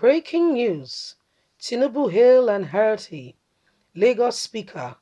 Breaking news Tinubu Hill and Herity, Lagos Speaker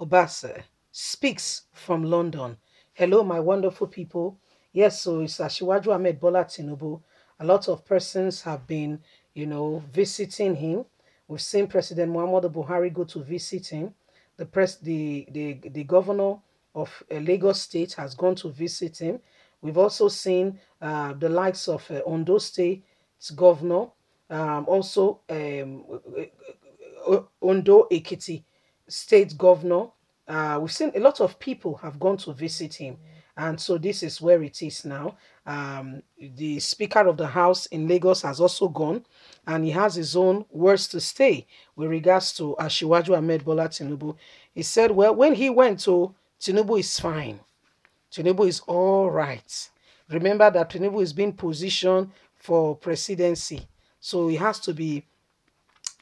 Obasa speaks from London. Hello, my wonderful people. Yes, so it's Ashiwaju Ahmed Bola Tinubu. A lot of persons have been, you know, visiting him. We've seen President Muhammadu Buhari go to visit him. The press, the the, the governor of uh, Lagos State has gone to visit him. We've also seen uh, the likes of uh, Ondo State's governor um, also um, uh, uh, Ondo Ekiti state governor. Uh, we've seen a lot of people have gone to visit him. And so this is where it is now. Um, the Speaker of the House in Lagos has also gone, and he has his own words to say with regards to Ashiwaju Ahmed Bola Tinubu. He said, well, when he went to oh, Tinubu is fine. Tinubu is all right. Remember that Tinubu is being positioned for presidency so it has to be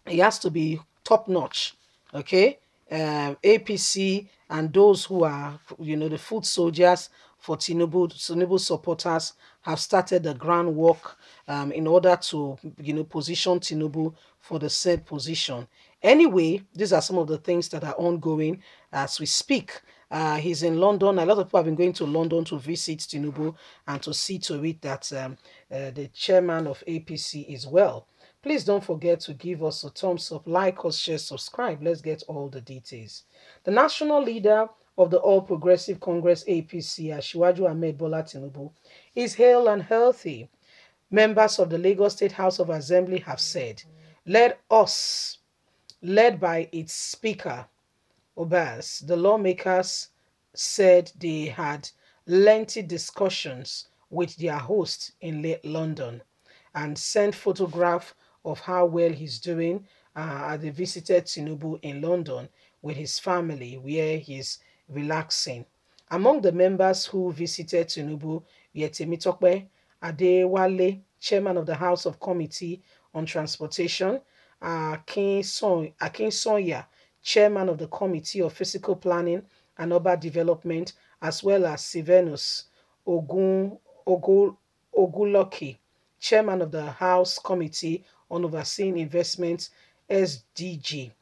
it has to be top notch okay uh, um, apc and those who are you know the foot soldiers for Tinubu, Tinubu supporters have started the groundwork um, in order to you know position Tinubu for the said position. Anyway, these are some of the things that are ongoing as we speak. Uh, he's in London. A lot of people have been going to London to visit Tinubu and to see to it that um, uh, the chairman of APC is well. Please don't forget to give us a thumbs up, like us, share, subscribe. Let's get all the details. The national leader of the All Progressive Congress APC, Ashiwaju Ahmed Bola Tinubu, is hale and healthy. Members of the Lagos State House of Assembly have said, let us led by its speaker, Obas, the lawmakers said they had lengthy discussions with their host in London and sent photograph of how well he's doing uh, they visited Tinubu in London with his family where he's relaxing. Among the members who visited Tinubu were Temitope Adewale, chairman of the House of Committee on Transportation, Akinsonya, chairman of the Committee of Physical Planning and Urban Development, as well as Sylvanus Ogun, Ogun, chairman of the House Committee on Overseeing Investments, SDG.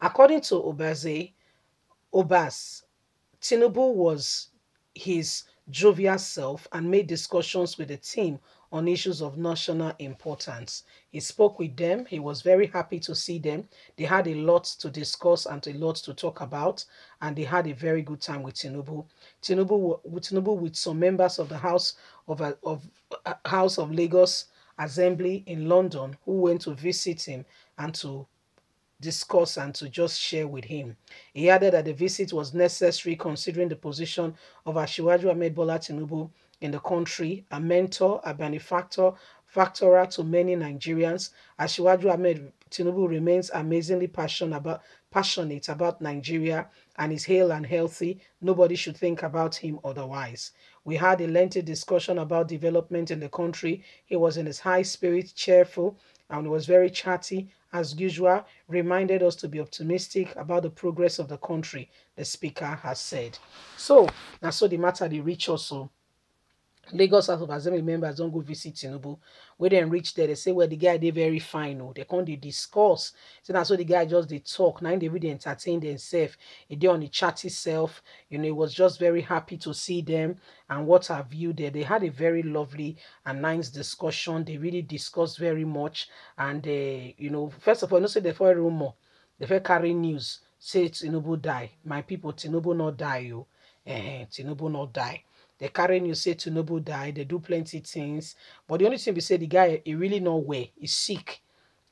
According to Obaze, Obas, Tinubu was his jovial self and made discussions with the team on issues of national importance. He spoke with them. He was very happy to see them. They had a lot to discuss and a lot to talk about, and they had a very good time with Tinubu. Tinubu, Tinubu with some members of the House of, of uh, House of Lagos Assembly in London who went to visit him and to discuss and to just share with him. He added that the visit was necessary considering the position of Ashiwaju Ahmed Bola Tinubu in the country, a mentor, a benefactor, factorer to many Nigerians, Ashiwaju Ahmed Tinubu remains amazingly passionate about, passionate about Nigeria and is hale and healthy. Nobody should think about him otherwise. We had a lengthy discussion about development in the country. He was in his high spirits, cheerful, and was very chatty as usual, reminded us to be optimistic about the progress of the country, the speaker has said. So, that's so the matter they reach also lagos house of assembly members don't go visit tinubu When they reach there they say well the guy they very fine oh." They come dey discuss say na so the guy just they talk Nine, they really entertain themselves. He did on the chat itself. you know e was just very happy to see them and what have you there they had a very lovely and nice discussion they really discussed very much and they, eh, you know first of all you know say the first rumour the fit carry news say tinubu die my people, tinubu no die oh. uh tinubu no die they carry you say to noble die. They do plenty things. But the only thing we say the guy he really know where He's sick.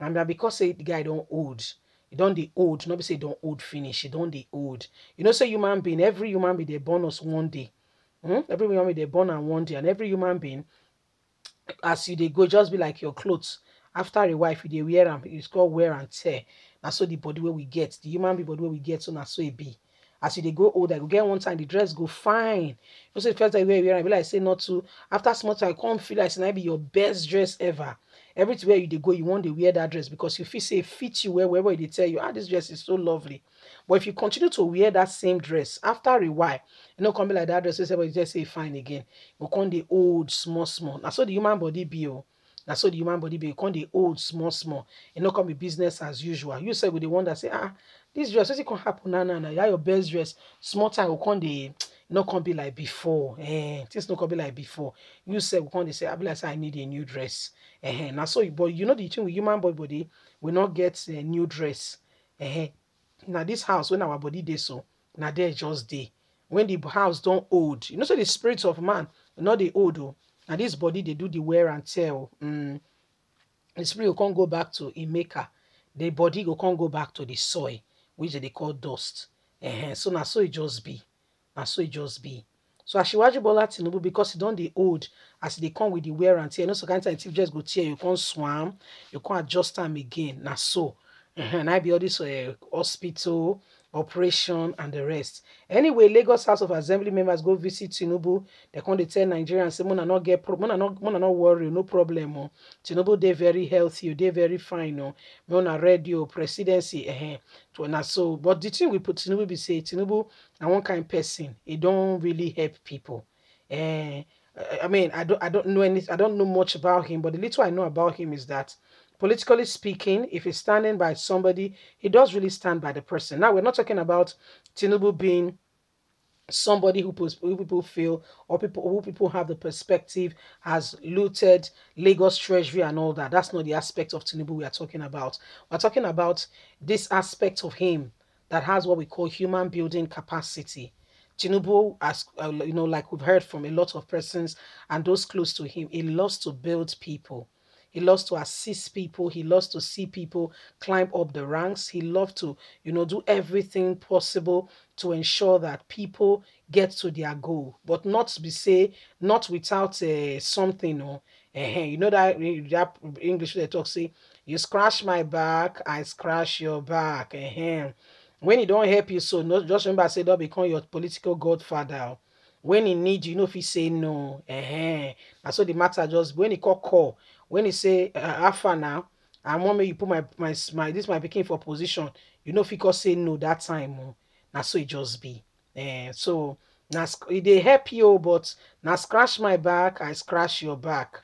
And that because say the guy don't old. He don't the old. Nobody say don't old finish. He don't the old. You know, say human being, every human being they born us one day. Hmm? Every human being they born and one day. And every human being, as you they go, just be like your clothes. After a wife, you they wear and it's called wear and tear. That's so the body where we get. The human body where we get, so that's so it be as you they grow older you get one time the dress go fine you say the first time you wear wear I be like say not to. after small time come feel like it's na be your best dress ever everywhere you they go you want to wear that dress because you feel say fit you well wherever they tell you ah this dress is so lovely but if you continue to wear that same dress after a while you know, come be like that dress wey everybody just say fine again go come the old small small Now, so the human body be oh na so the human body become the old small small it not come be business as usual you say with the one that say ah this dress going to happen nah, nah. You have your best dress small time go come Not going come be like before eh not going come be like before you say we come dey say I like say i need a new dress eh now so but you know the thing with human body body we not get a eh, new dress eh now this house when our body day so now there just day. when the house don't old you know say the spirit of man not the old And this body they do the wear and tear um, the spirit go come go back to im maker the body go come go back to the soil which they call dust uh-huh. so now so it just be now so it just be so as aṣíwájú Bọ́lá Tinubu because e don the old as they come with the wear and tear you know so kind time thief just go tear you can't swam you can't adjust am again Now so and I be all this uh, hospital operation and the rest anyway lagos house of assembly members go visit tinubu They come to tell nigerians say mona no get mona no mona no worry no problem oh. tinubu they very healthy oh, they very fine o oh. mona ready presidency eh to na so but the thing put tinubu be say tinubu I one kind person don't really help people eh i mean i don't i don't know any i don't know much about him but the little i know about him is that politically speaking, if he's standing by somebody, he does really stand by the person. Now, we're not talking about Tinubu being somebody who, who people feel or people who people have the perspective has looted Lagos Treasury and all that. That's not the aspect of Tinubu we are talking about. We're talking about this aspect of him that has what we call human building capacity. Tinubu, as uh, you know, like we've heard from a lot of persons and those close to him, he loves to build people. He loves to assist people. He loves to see people climb up the ranks. He loves to, you know, do everything possible to ensure that people get to their goal, but not be say not without uh, something or uh, you know that, that English they talk say you scratch my back, I scratch your back. Uh, when he don't help you, so no, just remember I said don't become your political godfather. When he need you, you know if he say no, uh, and so the matter just when he call call when you say uh, uh alpha now i want me you put my my my this my picking for position you know fit cause say no that time o oh. Now so it e just be uh, so now they e help you oh, but now scratch my back i scratch your back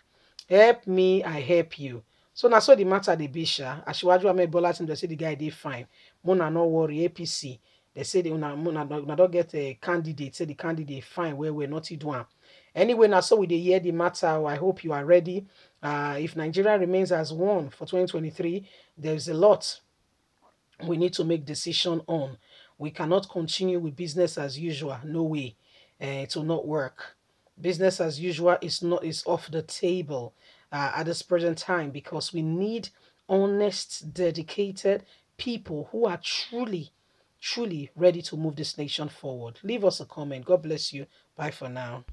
help me i help you so now so the matter the dey be sha Asiwaju Ahmed Bola Tinubu say the guy did fine muna no worry APC They say they don't get a candidate. Say the candidate fine where we're not do one. Anyway, now so with the year the matter. I hope you are ready. Uh, if Nigeria remains as one for 2023, there's a lot we need to make decision on. We cannot continue with business as usual. No way. Uh, it will not work. Business as usual is not is off the table uh, at this present time because we need honest, dedicated people who are truly truly ready to move this nation forward. Leave us a comment. God bless you. Bye for now.